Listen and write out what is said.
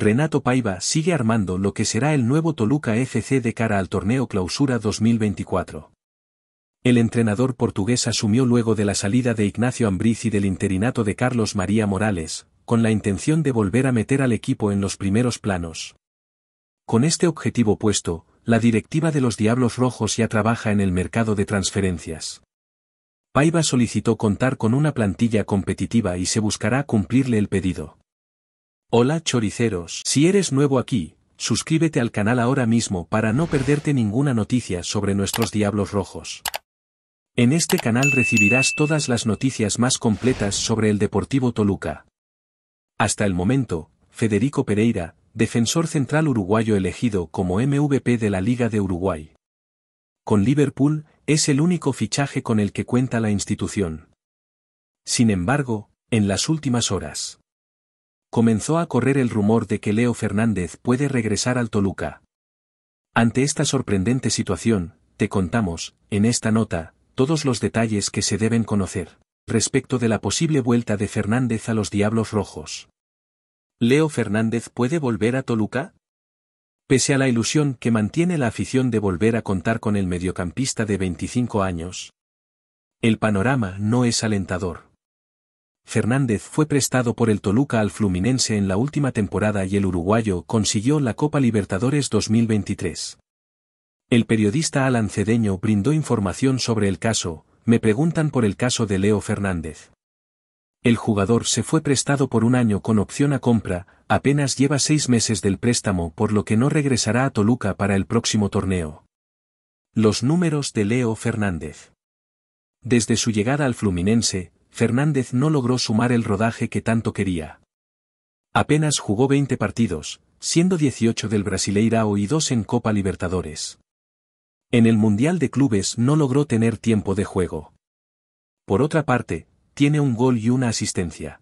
Renato Paiva sigue armando lo que será el nuevo Toluca FC de cara al torneo Clausura 2024. El entrenador portugués asumió luego de la salida de Ignacio Ambriz y del interinato de Carlos María Morales, con la intención de volver a meter al equipo en los primeros planos. Con este objetivo puesto, la directiva de los Diablos Rojos ya trabaja en el mercado de transferencias. Paiva solicitó contar con una plantilla competitiva y se buscará cumplirle el pedido. Hola choriceros, si eres nuevo aquí, suscríbete al canal ahora mismo para no perderte ninguna noticia sobre nuestros diablos rojos. En este canal recibirás todas las noticias más completas sobre el Deportivo Toluca. Hasta el momento, Federico Pereira, defensor central uruguayo elegido como MVP de la Liga de Uruguay. Con Liverpool, es el único fichaje con el que cuenta la institución. Sin embargo, en las últimas horas, comenzó a correr el rumor de que Leo Fernández puede regresar al Toluca. Ante esta sorprendente situación, te contamos, en esta nota, todos los detalles que se deben conocer, respecto de la posible vuelta de Fernández a los Diablos Rojos. ¿Leo Fernández puede volver a Toluca? Pese a la ilusión que mantiene la afición de volver a contar con el mediocampista de 25 años, el panorama no es alentador. Fernández fue prestado por el Toluca al Fluminense en la última temporada y el uruguayo consiguió la Copa Libertadores 2023. El periodista Alan Cedeño brindó información sobre el caso, me preguntan por el caso de Leo Fernández. El jugador se fue prestado por un año con opción a compra, apenas lleva seis meses del préstamo por lo que no regresará a Toluca para el próximo torneo. Los números de Leo Fernández. Desde su llegada al Fluminense, Fernández no logró sumar el rodaje que tanto quería. Apenas jugó 20 partidos, siendo 18 del Brasileirao y 2 en Copa Libertadores. En el Mundial de Clubes no logró tener tiempo de juego. Por otra parte, tiene un gol y una asistencia.